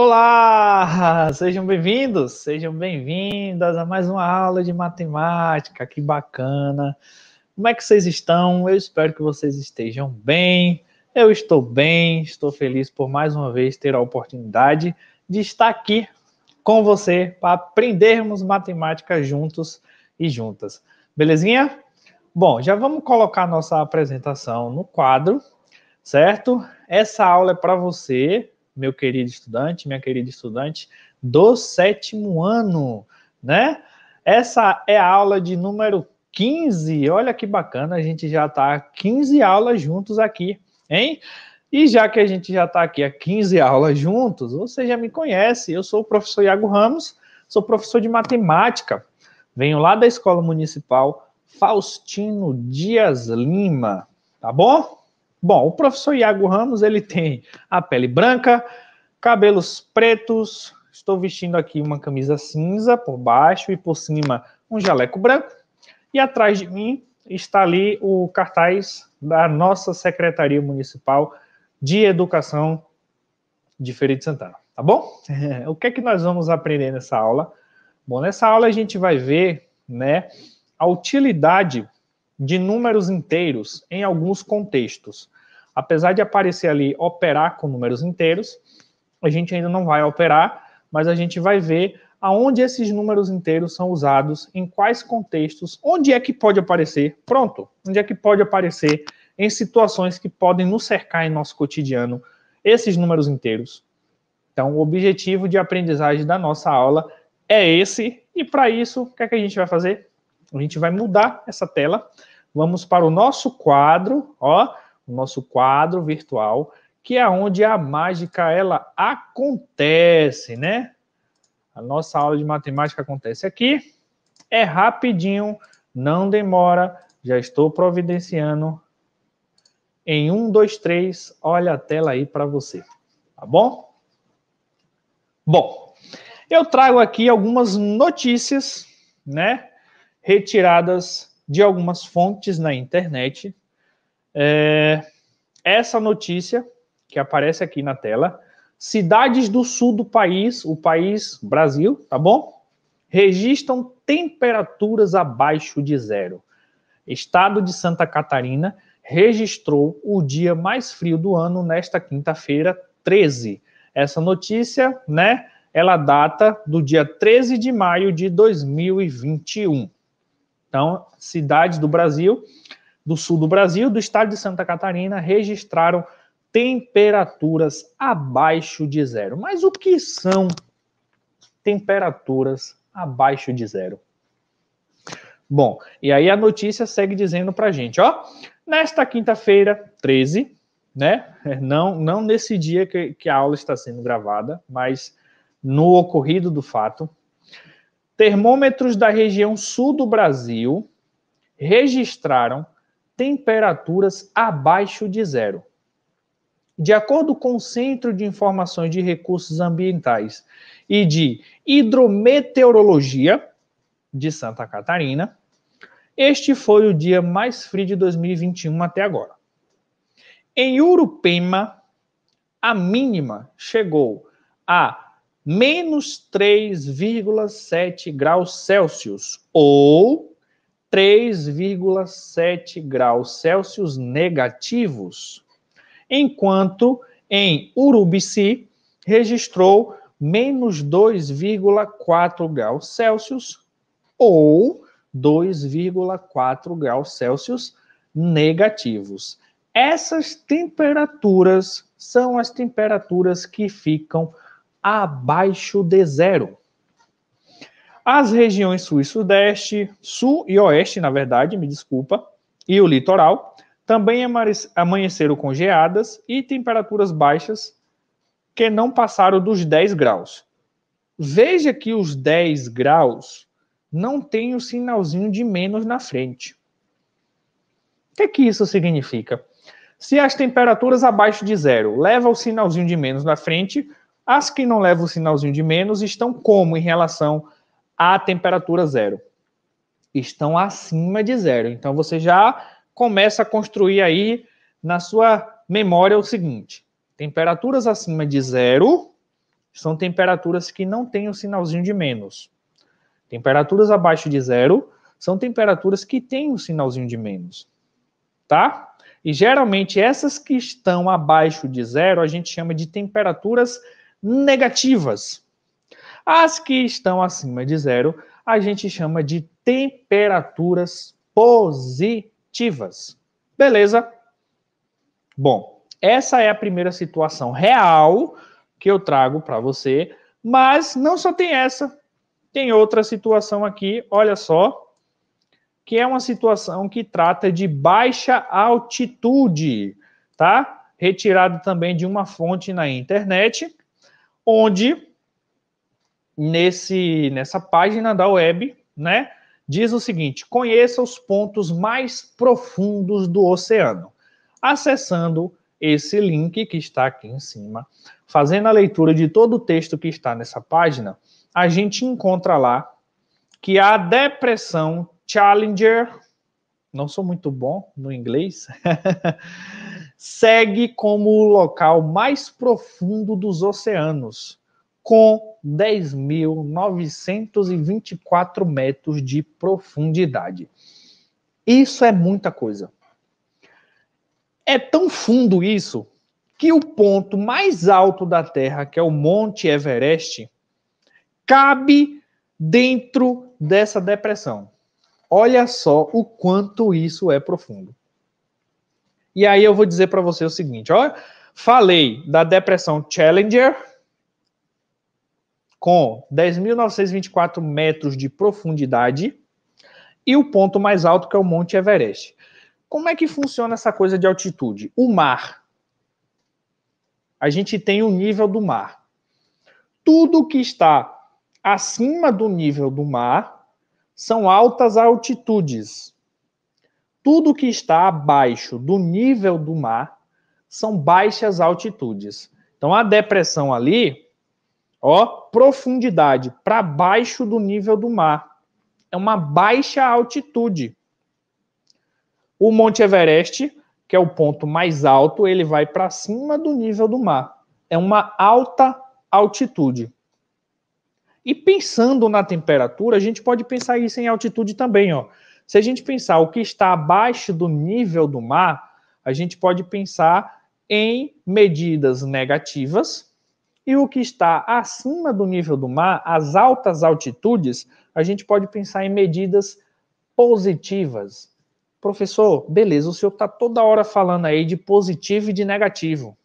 Olá! Sejam bem-vindos, sejam bem-vindas a mais uma aula de matemática, que bacana! Como é que vocês estão? Eu espero que vocês estejam bem. Eu estou bem, estou feliz por mais uma vez ter a oportunidade de estar aqui com você para aprendermos matemática juntos e juntas. Belezinha? Bom, já vamos colocar nossa apresentação no quadro, certo? Essa aula é para você meu querido estudante, minha querida estudante do sétimo ano, né? Essa é a aula de número 15. Olha que bacana, a gente já está 15 aulas juntos aqui, hein? E já que a gente já está aqui há 15 aulas juntos, você já me conhece. Eu sou o professor Iago Ramos, sou professor de matemática. Venho lá da Escola Municipal Faustino Dias Lima, tá bom? Bom, o professor Iago Ramos, ele tem a pele branca, cabelos pretos, estou vestindo aqui uma camisa cinza por baixo e por cima um jaleco branco. E atrás de mim está ali o cartaz da nossa Secretaria Municipal de Educação de Feira de Santana, tá bom? o que é que nós vamos aprender nessa aula? Bom, nessa aula a gente vai ver, né, a utilidade de números inteiros em alguns contextos. Apesar de aparecer ali operar com números inteiros, a gente ainda não vai operar, mas a gente vai ver aonde esses números inteiros são usados, em quais contextos, onde é que pode aparecer, pronto, onde é que pode aparecer em situações que podem nos cercar em nosso cotidiano esses números inteiros. Então, o objetivo de aprendizagem da nossa aula é esse, e para isso, o que, é que a gente vai fazer? A gente vai mudar essa tela. Vamos para o nosso quadro, ó, o nosso quadro virtual, que é onde a mágica ela acontece, né? A nossa aula de matemática acontece aqui. É rapidinho, não demora. Já estou providenciando. Em um, dois, três, olha a tela aí para você. Tá bom? Bom, eu trago aqui algumas notícias, né? retiradas de algumas fontes na internet. É, essa notícia que aparece aqui na tela, cidades do sul do país, o país Brasil, tá bom? Registram temperaturas abaixo de zero. Estado de Santa Catarina registrou o dia mais frio do ano nesta quinta-feira, 13. Essa notícia, né, ela data do dia 13 de maio de 2021. Então, cidades do Brasil, do sul do Brasil, do estado de Santa Catarina, registraram temperaturas abaixo de zero. Mas o que são temperaturas abaixo de zero? Bom, e aí a notícia segue dizendo para gente, ó, nesta quinta-feira, 13, né? Não, não nesse dia que, que a aula está sendo gravada, mas no ocorrido do fato, termômetros da região sul do Brasil registraram temperaturas abaixo de zero. De acordo com o Centro de Informações de Recursos Ambientais e de Hidrometeorologia de Santa Catarina, este foi o dia mais frio de 2021 até agora. Em Urupema, a mínima chegou a menos 3,7 graus Celsius ou 3,7 graus Celsius negativos, enquanto em Urubici registrou menos 2,4 graus Celsius ou 2,4 graus Celsius negativos. Essas temperaturas são as temperaturas que ficam abaixo de zero. As regiões sul e sudeste, sul e oeste, na verdade, me desculpa, e o litoral, também amanheceram congeladas e temperaturas baixas que não passaram dos 10 graus. Veja que os 10 graus não tem o sinalzinho de menos na frente. O que, é que isso significa? Se as temperaturas abaixo de zero leva o sinalzinho de menos na frente, as que não levam o sinalzinho de menos estão como em relação à temperatura zero? Estão acima de zero. Então você já começa a construir aí na sua memória o seguinte: temperaturas acima de zero são temperaturas que não têm o sinalzinho de menos. Temperaturas abaixo de zero são temperaturas que têm o sinalzinho de menos. Tá? E geralmente essas que estão abaixo de zero a gente chama de temperaturas negativas. As que estão acima de zero, a gente chama de temperaturas positivas. Beleza? Bom, essa é a primeira situação real que eu trago para você, mas não só tem essa. Tem outra situação aqui, olha só, que é uma situação que trata de baixa altitude, tá? Retirado também de uma fonte na internet onde nesse nessa página da web, né, diz o seguinte: conheça os pontos mais profundos do oceano, acessando esse link que está aqui em cima, fazendo a leitura de todo o texto que está nessa página, a gente encontra lá que a depressão Challenger não sou muito bom no inglês, segue como o local mais profundo dos oceanos, com 10.924 metros de profundidade. Isso é muita coisa. É tão fundo isso que o ponto mais alto da Terra, que é o Monte Everest, cabe dentro dessa depressão. Olha só o quanto isso é profundo. E aí eu vou dizer para você o seguinte, ó, falei da depressão Challenger com 10.924 metros de profundidade e o ponto mais alto que é o Monte Everest. Como é que funciona essa coisa de altitude? O mar. A gente tem o nível do mar. Tudo que está acima do nível do mar são altas altitudes. Tudo que está abaixo do nível do mar são baixas altitudes. Então a depressão ali, ó, profundidade para baixo do nível do mar. É uma baixa altitude. O Monte Everest, que é o ponto mais alto, ele vai para cima do nível do mar. É uma alta altitude. E pensando na temperatura, a gente pode pensar isso em altitude também, ó. Se a gente pensar o que está abaixo do nível do mar, a gente pode pensar em medidas negativas. E o que está acima do nível do mar, as altas altitudes, a gente pode pensar em medidas positivas. Professor, beleza, o senhor está toda hora falando aí de positivo e de negativo.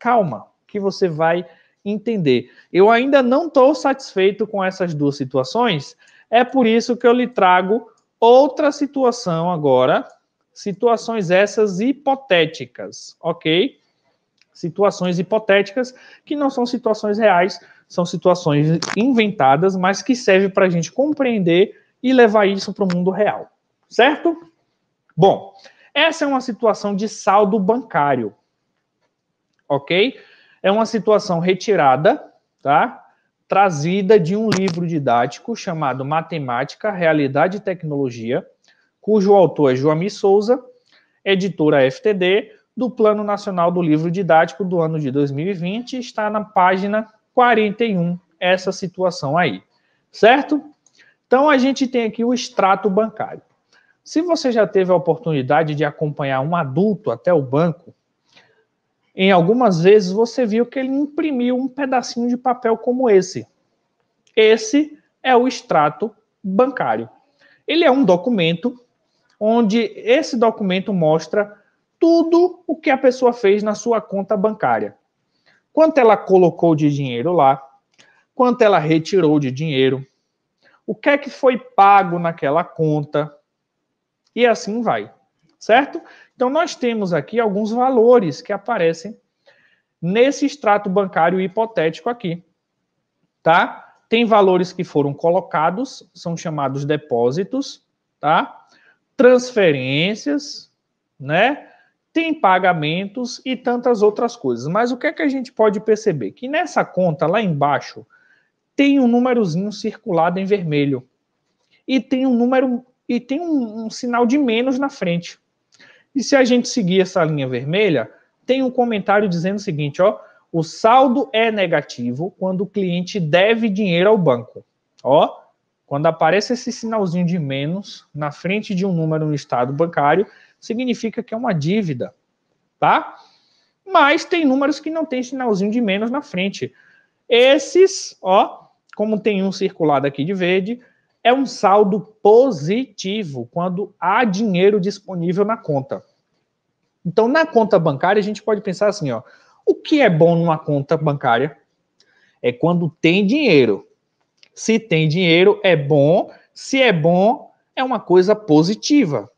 Calma, que você vai entender. Eu ainda não estou satisfeito com essas duas situações, é por isso que eu lhe trago outra situação agora, situações essas hipotéticas, ok? Situações hipotéticas que não são situações reais, são situações inventadas, mas que servem para a gente compreender e levar isso para o mundo real, certo? Bom, essa é uma situação de saldo bancário, ok? É uma situação retirada, tá? Trazida de um livro didático chamado Matemática, Realidade e Tecnologia, cujo autor é Joami Souza, editora FTD, do Plano Nacional do Livro Didático do ano de 2020, está na página 41, essa situação aí, certo? Então a gente tem aqui o extrato bancário. Se você já teve a oportunidade de acompanhar um adulto até o banco, em algumas vezes você viu que ele imprimiu um pedacinho de papel como esse. Esse é o extrato bancário. Ele é um documento onde esse documento mostra tudo o que a pessoa fez na sua conta bancária. Quanto ela colocou de dinheiro lá, quanto ela retirou de dinheiro, o que é que foi pago naquela conta, e assim vai, certo? Então, nós temos aqui alguns valores que aparecem nesse extrato bancário hipotético aqui, tá? Tem valores que foram colocados, são chamados depósitos, tá? Transferências, né? Tem pagamentos e tantas outras coisas. Mas o que é que a gente pode perceber? Que nessa conta lá embaixo tem um númerozinho circulado em vermelho e tem um número e tem um, um sinal de menos na frente. E se a gente seguir essa linha vermelha, tem um comentário dizendo o seguinte, ó, o saldo é negativo quando o cliente deve dinheiro ao banco. Ó, quando aparece esse sinalzinho de menos na frente de um número no estado bancário, significa que é uma dívida, tá? Mas tem números que não tem sinalzinho de menos na frente. Esses, ó, como tem um circulado aqui de verde, é um saldo positivo quando há dinheiro disponível na conta. Então, na conta bancária, a gente pode pensar assim, ó, o que é bom numa conta bancária é quando tem dinheiro. Se tem dinheiro, é bom. Se é bom, é uma coisa positiva.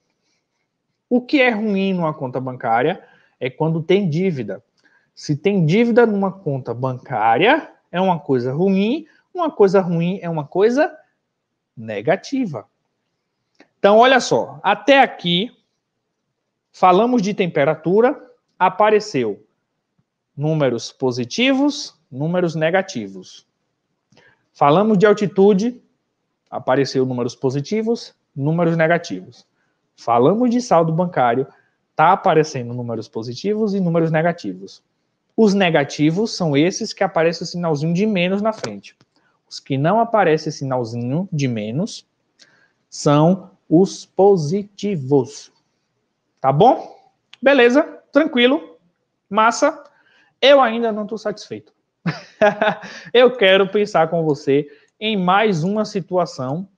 O que é ruim numa conta bancária é quando tem dívida. Se tem dívida numa conta bancária, é uma coisa ruim. Uma coisa ruim é uma coisa negativa. Então, olha só, até aqui falamos de temperatura, apareceu números positivos, números negativos. Falamos de altitude, apareceu números positivos, números negativos. Falamos de saldo bancário, está aparecendo números positivos e números negativos. Os negativos são esses que aparecem o sinalzinho de menos na frente os que não aparece sinalzinho de menos, são os positivos. Tá bom? Beleza, tranquilo, massa. Eu ainda não estou satisfeito. eu quero pensar com você em mais uma situação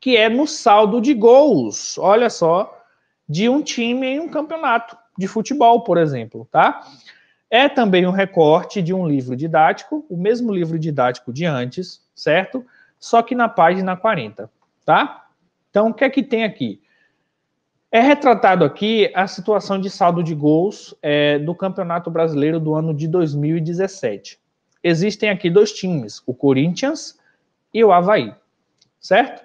que é no saldo de gols. Olha só, de um time em um campeonato de futebol, por exemplo, tá? É também um recorte de um livro didático, o mesmo livro didático de antes, certo? Só que na página 40, tá? Então, o que é que tem aqui? É retratado aqui a situação de saldo de gols é, do Campeonato Brasileiro do ano de 2017. Existem aqui dois times, o Corinthians e o Havaí, certo?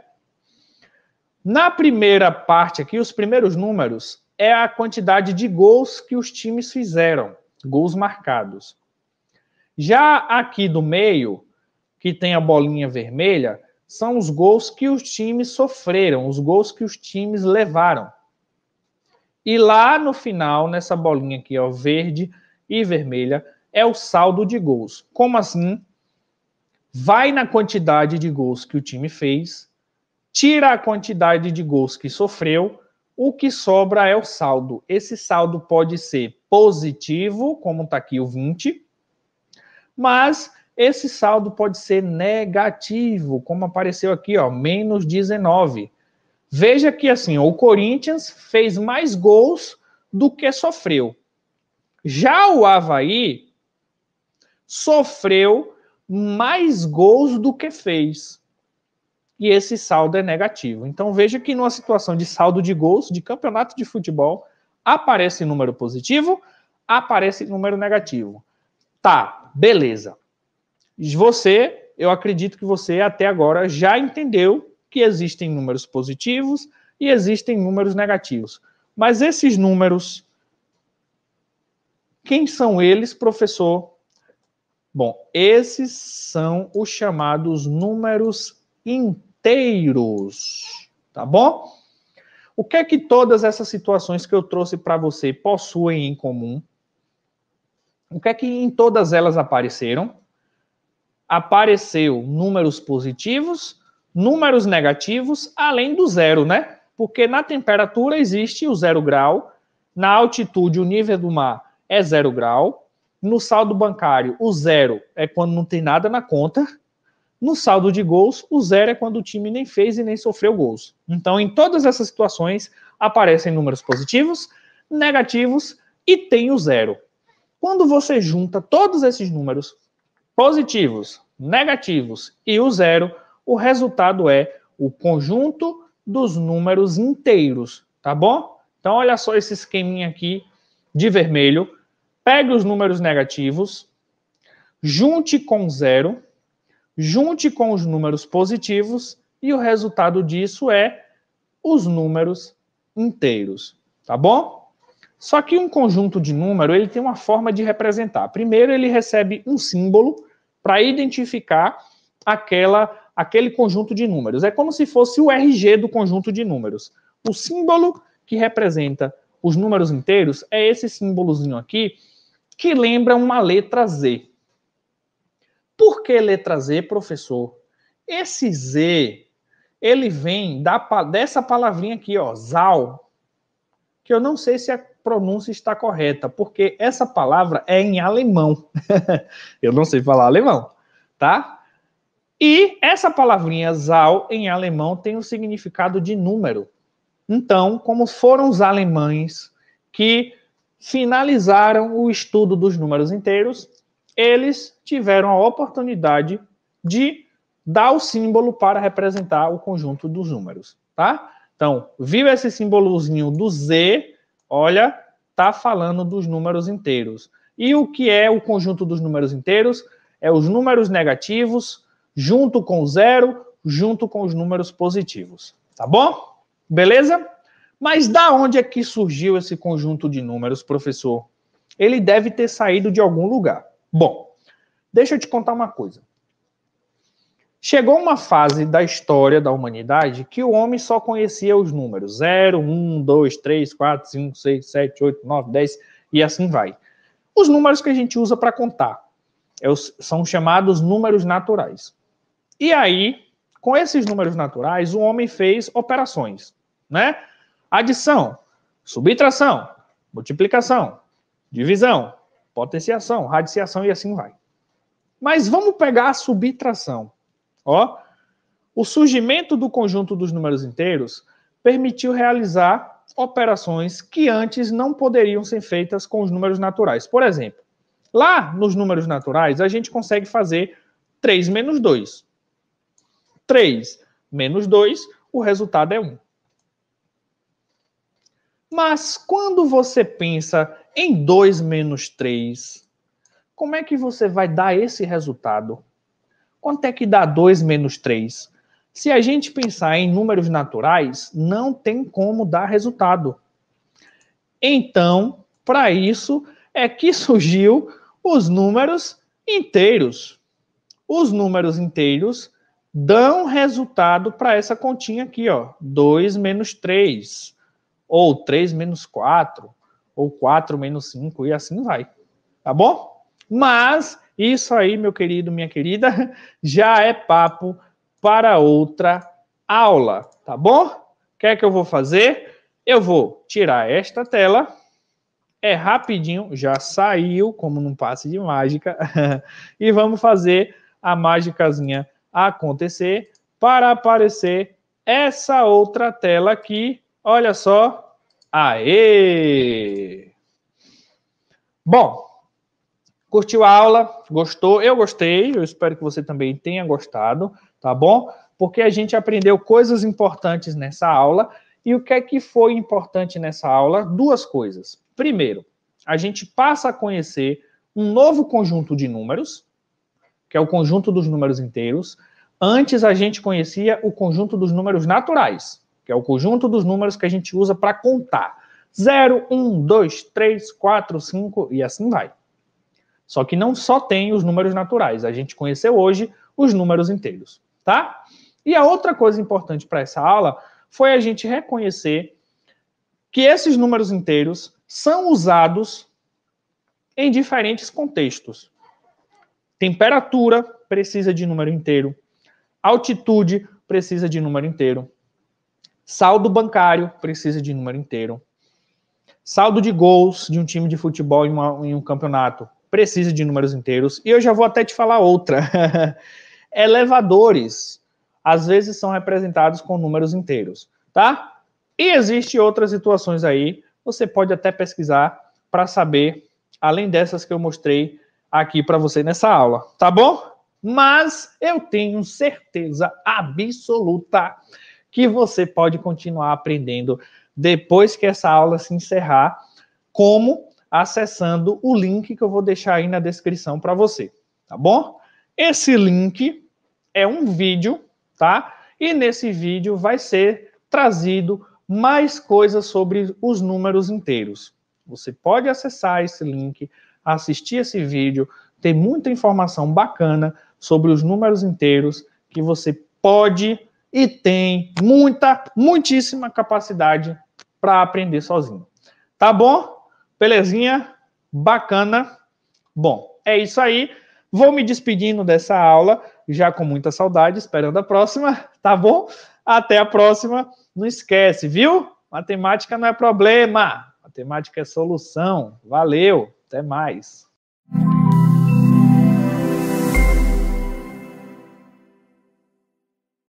Na primeira parte aqui, os primeiros números é a quantidade de gols que os times fizeram gols marcados. Já aqui do meio, que tem a bolinha vermelha, são os gols que os times sofreram, os gols que os times levaram. E lá no final, nessa bolinha aqui, ó, verde e vermelha, é o saldo de gols. Como assim? Vai na quantidade de gols que o time fez, tira a quantidade de gols que sofreu o que sobra é o saldo. Esse saldo pode ser positivo, como está aqui o 20, mas esse saldo pode ser negativo, como apareceu aqui, ó, menos 19. Veja que assim, o Corinthians fez mais gols do que sofreu. Já o Havaí sofreu mais gols do que fez e esse saldo é negativo. Então veja que numa situação de saldo de gols de campeonato de futebol, aparece número positivo, aparece número negativo. Tá, beleza. Você, eu acredito que você até agora já entendeu que existem números positivos e existem números negativos. Mas esses números, quem são eles, professor? Bom, esses são os chamados números ímpares inteiros, tá bom? O que é que todas essas situações que eu trouxe para você possuem em comum? O que é que em todas elas apareceram? Apareceu números positivos, números negativos, além do zero, né? Porque na temperatura existe o zero grau, na altitude o nível do mar é zero grau, no saldo bancário o zero é quando não tem nada na conta, no saldo de gols, o zero é quando o time nem fez e nem sofreu gols. Então, em todas essas situações, aparecem números positivos, negativos e tem o zero. Quando você junta todos esses números positivos, negativos e o zero, o resultado é o conjunto dos números inteiros, tá bom? Então, olha só esse esqueminha aqui de vermelho. Pegue os números negativos, junte com zero junte com os números positivos e o resultado disso é os números inteiros, tá bom? Só que um conjunto de número, ele tem uma forma de representar. Primeiro ele recebe um símbolo para identificar aquela aquele conjunto de números. É como se fosse o RG do conjunto de números. O símbolo que representa os números inteiros é esse símbolozinho aqui que lembra uma letra Z. Por que letra Z, professor? Esse Z, ele vem da, dessa palavrinha aqui, ó, zal, que eu não sei se a pronúncia está correta, porque essa palavra é em alemão. eu não sei falar alemão, tá? E essa palavrinha zal em alemão tem o um significado de número. Então, como foram os alemães que finalizaram o estudo dos números inteiros, eles tiveram a oportunidade de dar o símbolo para representar o conjunto dos números, tá? Então, viu esse símbolozinho do Z? Olha, tá falando dos números inteiros. E o que é o conjunto dos números inteiros? É os números negativos junto com zero, junto com os números positivos, tá bom? Beleza? Mas da onde é que surgiu esse conjunto de números, professor? Ele deve ter saído de algum lugar. Bom, deixa eu te contar uma coisa. Chegou uma fase da história da humanidade que o homem só conhecia os números 0, 1, 2, 3, 4, 5, 6, 7, 8, 9, 10 e assim vai. Os números que a gente usa para contar é são chamados números naturais. E aí, com esses números naturais, o homem fez operações, né? Adição, subtração, multiplicação, divisão, potenciação, radiciação e assim vai. Mas vamos pegar a subtração. Ó, o surgimento do conjunto dos números inteiros permitiu realizar operações que antes não poderiam ser feitas com os números naturais. Por exemplo, lá nos números naturais, a gente consegue fazer 3 menos 2. 3 menos 2, o resultado é 1. Mas quando você pensa em 2 menos 3, como é que você vai dar esse resultado? Quanto é que dá 2 menos 3? Se a gente pensar em números naturais, não tem como dar resultado. Então, para isso é que surgiu os números inteiros. Os números inteiros dão resultado para essa continha aqui, ó, 2 menos 3, ou 3 menos 4, ou 4 menos 5, e assim vai. Tá bom? Mas isso aí, meu querido, minha querida, já é papo para outra aula, tá bom? O que é que eu vou fazer? Eu vou tirar esta tela. É rapidinho, já saiu, como num passe de mágica. e vamos fazer a mágicazinha acontecer para aparecer essa outra tela aqui. Olha só, Aê! Bom, curtiu a aula? Gostou? Eu gostei, eu espero que você também tenha gostado, tá bom? Porque a gente aprendeu coisas importantes nessa aula. E o que é que foi importante nessa aula? Duas coisas. Primeiro, a gente passa a conhecer um novo conjunto de números, que é o conjunto dos números inteiros. Antes a gente conhecia o conjunto dos números naturais que é o conjunto dos números que a gente usa para contar. 0, 1, 2, 3, 4, 5 e assim vai. Só que não só tem os números naturais, a gente conheceu hoje os números inteiros, tá? E a outra coisa importante para essa aula foi a gente reconhecer que esses números inteiros são usados em diferentes contextos. Temperatura precisa de número inteiro, altitude precisa de número inteiro, Saldo bancário precisa de número inteiro. Saldo de gols de um time de futebol em, uma, em um campeonato precisa de números inteiros. E eu já vou até te falar outra. Elevadores às vezes são representados com números inteiros, tá? E existe outras situações aí, você pode até pesquisar para saber, além dessas que eu mostrei aqui para você nessa aula, tá bom? Mas eu tenho certeza absoluta que você pode continuar aprendendo depois que essa aula se encerrar, como acessando o link que eu vou deixar aí na descrição para você, tá bom? Esse link é um vídeo, tá? E nesse vídeo vai ser trazido mais coisas sobre os números inteiros. Você pode acessar esse link, assistir esse vídeo, tem muita informação bacana sobre os números inteiros que você pode e tem muita, muitíssima capacidade para aprender sozinho. Tá bom? Belezinha? Bacana? Bom, é isso aí. Vou me despedindo dessa aula, já com muita saudade, esperando a próxima, tá bom? Até a próxima. Não esquece, viu? Matemática não é problema, matemática é solução. Valeu, até mais.